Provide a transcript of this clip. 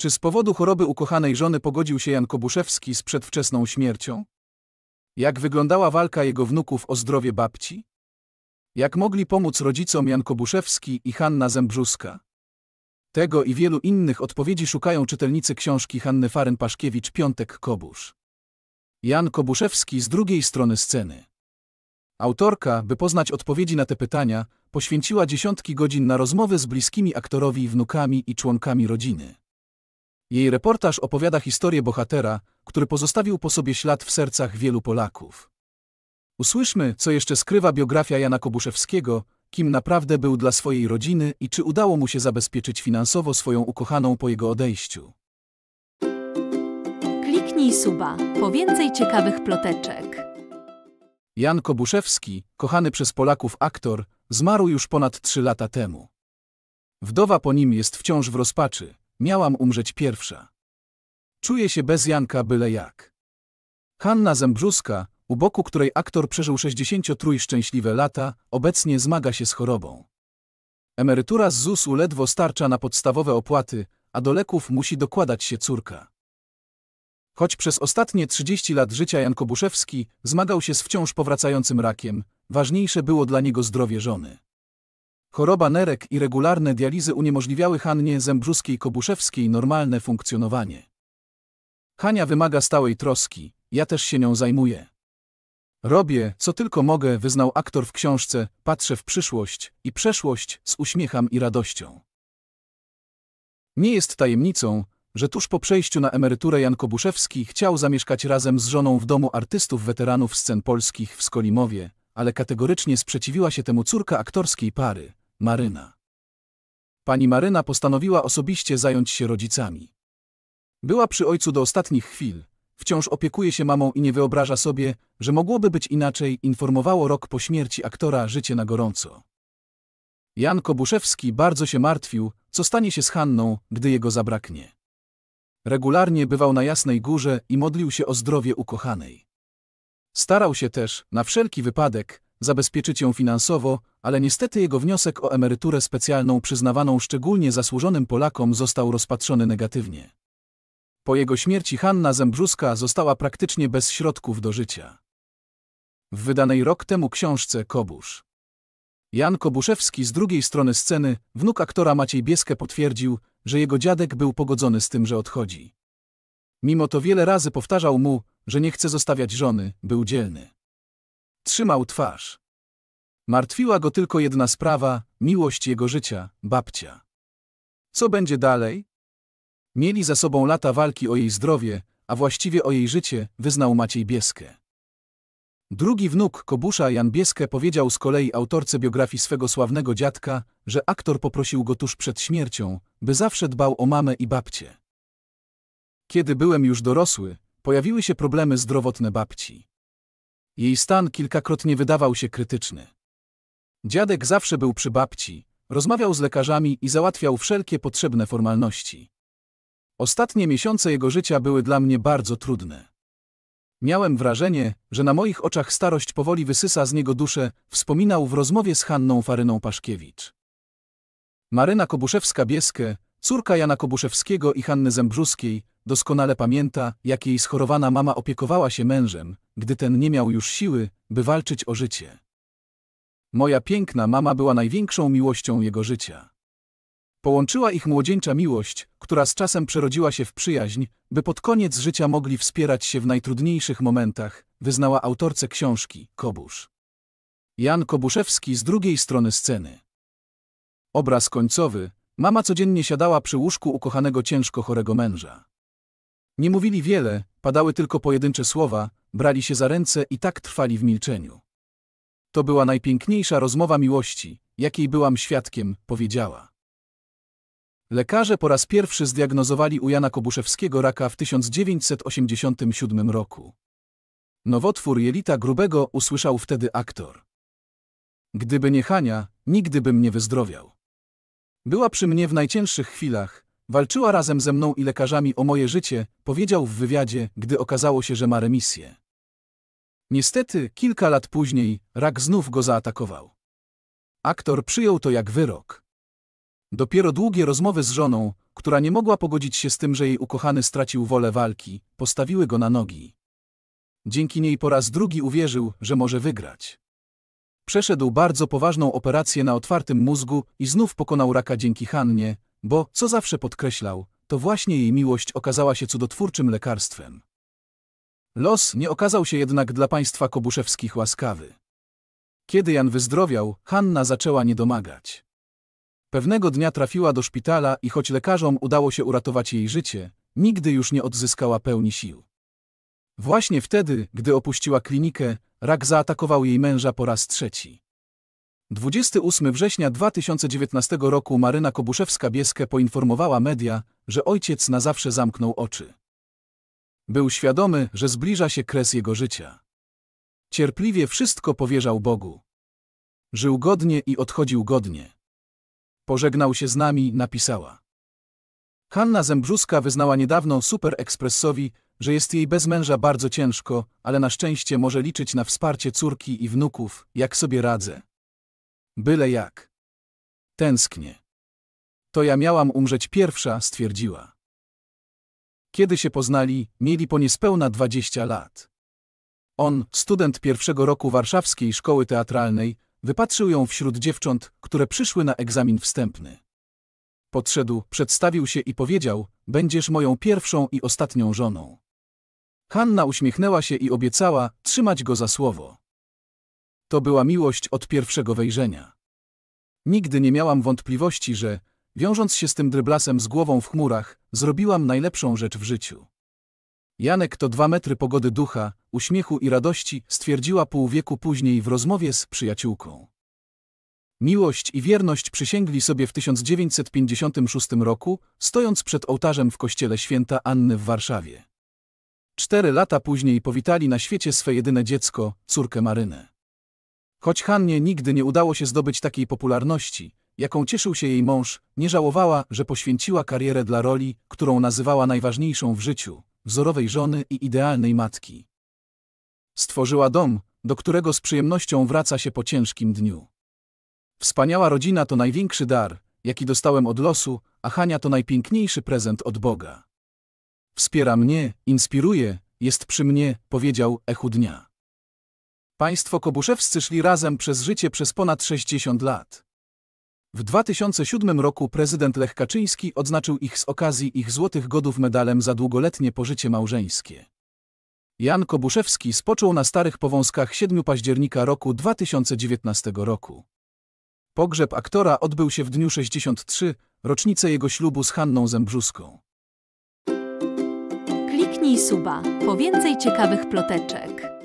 Czy z powodu choroby ukochanej żony pogodził się Jan Kobuszewski z przedwczesną śmiercią? Jak wyglądała walka jego wnuków o zdrowie babci? Jak mogli pomóc rodzicom Jan Kobuszewski i Hanna Zembrzuska? Tego i wielu innych odpowiedzi szukają czytelnicy książki Hanny Faryn-Paszkiewicz Piątek Kobusz. Jan Kobuszewski z drugiej strony sceny. Autorka, by poznać odpowiedzi na te pytania, poświęciła dziesiątki godzin na rozmowy z bliskimi aktorowi, wnukami i członkami rodziny. Jej reportaż opowiada historię bohatera, który pozostawił po sobie ślad w sercach wielu Polaków. Usłyszmy, co jeszcze skrywa biografia Jana Kobuszewskiego, kim naprawdę był dla swojej rodziny i czy udało mu się zabezpieczyć finansowo swoją ukochaną po jego odejściu. Kliknij suba po więcej ciekawych ploteczek. Jan Kobuszewski, kochany przez Polaków aktor, zmarł już ponad trzy lata temu. Wdowa po nim jest wciąż w rozpaczy, Miałam umrzeć pierwsza. Czuję się bez Janka byle jak. Hanna Zembrzuska, u boku której aktor przeżył 63 szczęśliwe lata, obecnie zmaga się z chorobą. Emerytura z ZUS-u ledwo starcza na podstawowe opłaty, a do leków musi dokładać się córka. Choć przez ostatnie 30 lat życia Jan Kobuszewski zmagał się z wciąż powracającym rakiem, ważniejsze było dla niego zdrowie żony. Choroba nerek i regularne dializy uniemożliwiały Hannie Zembruskiej-Kobuszewskiej normalne funkcjonowanie. Hania wymaga stałej troski, ja też się nią zajmuję. Robię, co tylko mogę, wyznał aktor w książce, patrzę w przyszłość i przeszłość z uśmiechem i radością. Nie jest tajemnicą, że tuż po przejściu na emeryturę Jan Kobuszewski chciał zamieszkać razem z żoną w domu artystów weteranów scen polskich w Skolimowie, ale kategorycznie sprzeciwiła się temu córka aktorskiej pary, Maryna. Pani Maryna postanowiła osobiście zająć się rodzicami. Była przy ojcu do ostatnich chwil, wciąż opiekuje się mamą i nie wyobraża sobie, że mogłoby być inaczej, informowało rok po śmierci aktora Życie na gorąco. Jan Kobuszewski bardzo się martwił, co stanie się z Hanną, gdy jego zabraknie. Regularnie bywał na Jasnej Górze i modlił się o zdrowie ukochanej. Starał się też, na wszelki wypadek, zabezpieczyć ją finansowo, ale niestety jego wniosek o emeryturę specjalną przyznawaną szczególnie zasłużonym Polakom został rozpatrzony negatywnie. Po jego śmierci Hanna Zembrzuska została praktycznie bez środków do życia. W wydanej rok temu książce Kobusz. Jan Kobuszewski z drugiej strony sceny, wnuk aktora Maciej Bieskę potwierdził, że jego dziadek był pogodzony z tym, że odchodzi. Mimo to wiele razy powtarzał mu, że nie chce zostawiać żony, był dzielny. Trzymał twarz. Martwiła go tylko jedna sprawa, miłość jego życia, babcia. Co będzie dalej? Mieli za sobą lata walki o jej zdrowie, a właściwie o jej życie, wyznał Maciej Bieskę. Drugi wnuk Kobusza Jan Bieskę powiedział z kolei autorce biografii swego sławnego dziadka, że aktor poprosił go tuż przed śmiercią, by zawsze dbał o mamę i babcię. Kiedy byłem już dorosły, pojawiły się problemy zdrowotne babci. Jej stan kilkakrotnie wydawał się krytyczny. Dziadek zawsze był przy babci, rozmawiał z lekarzami i załatwiał wszelkie potrzebne formalności. Ostatnie miesiące jego życia były dla mnie bardzo trudne. Miałem wrażenie, że na moich oczach starość powoli wysysa z niego duszę, wspominał w rozmowie z Hanną Faryną Paszkiewicz. Maryna Kobuszewska-Bieskę, Córka Jana Kobuszewskiego i Hanny Zembrzuskiej doskonale pamięta, jak jej schorowana mama opiekowała się mężem, gdy ten nie miał już siły, by walczyć o życie. Moja piękna mama była największą miłością jego życia. Połączyła ich młodzieńcza miłość, która z czasem przerodziła się w przyjaźń, by pod koniec życia mogli wspierać się w najtrudniejszych momentach, wyznała autorce książki Kobusz. Jan Kobuszewski z drugiej strony sceny. Obraz końcowy, Mama codziennie siadała przy łóżku ukochanego ciężko chorego męża. Nie mówili wiele, padały tylko pojedyncze słowa, brali się za ręce i tak trwali w milczeniu. To była najpiękniejsza rozmowa miłości, jakiej byłam świadkiem, powiedziała. Lekarze po raz pierwszy zdiagnozowali u Jana Kobuszewskiego raka w 1987 roku. Nowotwór jelita grubego usłyszał wtedy aktor. Gdyby nie Hania, nigdy bym nie wyzdrowiał. Była przy mnie w najcięższych chwilach, walczyła razem ze mną i lekarzami o moje życie, powiedział w wywiadzie, gdy okazało się, że ma remisję. Niestety, kilka lat później, rak znów go zaatakował. Aktor przyjął to jak wyrok. Dopiero długie rozmowy z żoną, która nie mogła pogodzić się z tym, że jej ukochany stracił wolę walki, postawiły go na nogi. Dzięki niej po raz drugi uwierzył, że może wygrać. Przeszedł bardzo poważną operację na otwartym mózgu i znów pokonał raka dzięki Hannie, bo, co zawsze podkreślał, to właśnie jej miłość okazała się cudotwórczym lekarstwem. Los nie okazał się jednak dla państwa Kobuszewskich łaskawy. Kiedy Jan wyzdrowiał, Hanna zaczęła niedomagać. Pewnego dnia trafiła do szpitala i choć lekarzom udało się uratować jej życie, nigdy już nie odzyskała pełni sił. Właśnie wtedy, gdy opuściła klinikę, rak zaatakował jej męża po raz trzeci. 28 września 2019 roku Maryna Kobuszewska-Bieskę poinformowała media, że ojciec na zawsze zamknął oczy. Był świadomy, że zbliża się kres jego życia. Cierpliwie wszystko powierzał Bogu. Żył godnie i odchodził godnie. Pożegnał się z nami, napisała. Hanna Zembrzuska wyznała niedawno Super Expressowi, że jest jej bez męża bardzo ciężko, ale na szczęście może liczyć na wsparcie córki i wnuków, jak sobie radzę. Byle jak. Tęsknię. To ja miałam umrzeć pierwsza, stwierdziła. Kiedy się poznali, mieli po niespełna 20 lat. On, student pierwszego roku warszawskiej szkoły teatralnej, wypatrzył ją wśród dziewcząt, które przyszły na egzamin wstępny. Podszedł, przedstawił się i powiedział: Będziesz moją pierwszą i ostatnią żoną. Hanna uśmiechnęła się i obiecała trzymać go za słowo. To była miłość od pierwszego wejrzenia. Nigdy nie miałam wątpliwości, że, wiążąc się z tym dryblasem z głową w chmurach, zrobiłam najlepszą rzecz w życiu. Janek to dwa metry pogody ducha, uśmiechu i radości, stwierdziła pół wieku później w rozmowie z przyjaciółką. Miłość i wierność przysięgli sobie w 1956 roku, stojąc przed ołtarzem w kościele święta Anny w Warszawie. Cztery lata później powitali na świecie swe jedyne dziecko, córkę Marynę. Choć Hannie nigdy nie udało się zdobyć takiej popularności, jaką cieszył się jej mąż, nie żałowała, że poświęciła karierę dla roli, którą nazywała najważniejszą w życiu wzorowej żony i idealnej matki. Stworzyła dom, do którego z przyjemnością wraca się po ciężkim dniu. Wspaniała rodzina to największy dar, jaki dostałem od losu, a Hania to najpiękniejszy prezent od Boga wspiera mnie, inspiruje, jest przy mnie, powiedział echu dnia. Państwo Kobuszewscy szli razem przez życie przez ponad 60 lat. W 2007 roku prezydent Lech Kaczyński odznaczył ich z okazji ich Złotych Godów medalem za długoletnie pożycie małżeńskie. Jan Kobuszewski spoczął na Starych Powązkach 7 października roku 2019 roku. Pogrzeb aktora odbył się w dniu 63, rocznicę jego ślubu z Hanną Zembrzuską. I suba po więcej ciekawych ploteczek.